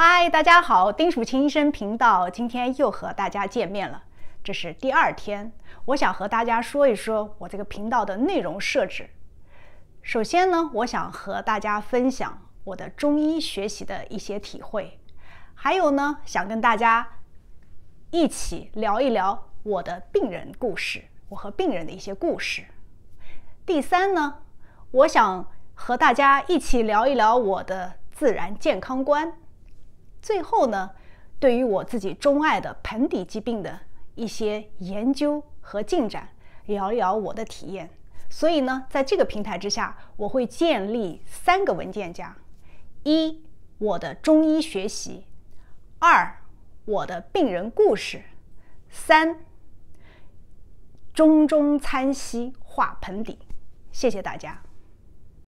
嗨，大家好，丁蜀光医生频道今天又和大家见面了。这是第二天，我想和大家说一说我这个频道的内容设置。首先呢，我想和大家分享我的中医学习的一些体会，还有呢，想跟大家一起聊一聊我的病人故事，我和病人的一些故事。第三呢，我想和大家一起聊一聊我的自然健康观。最后呢，对于我自己钟爱的盆底疾病的一些研究和进展，聊一聊我的体验。所以呢，在这个平台之下，我会建立三个文件夹：一，我的中医学习；二，我的病人故事；三，中中餐西画盆底。谢谢大家。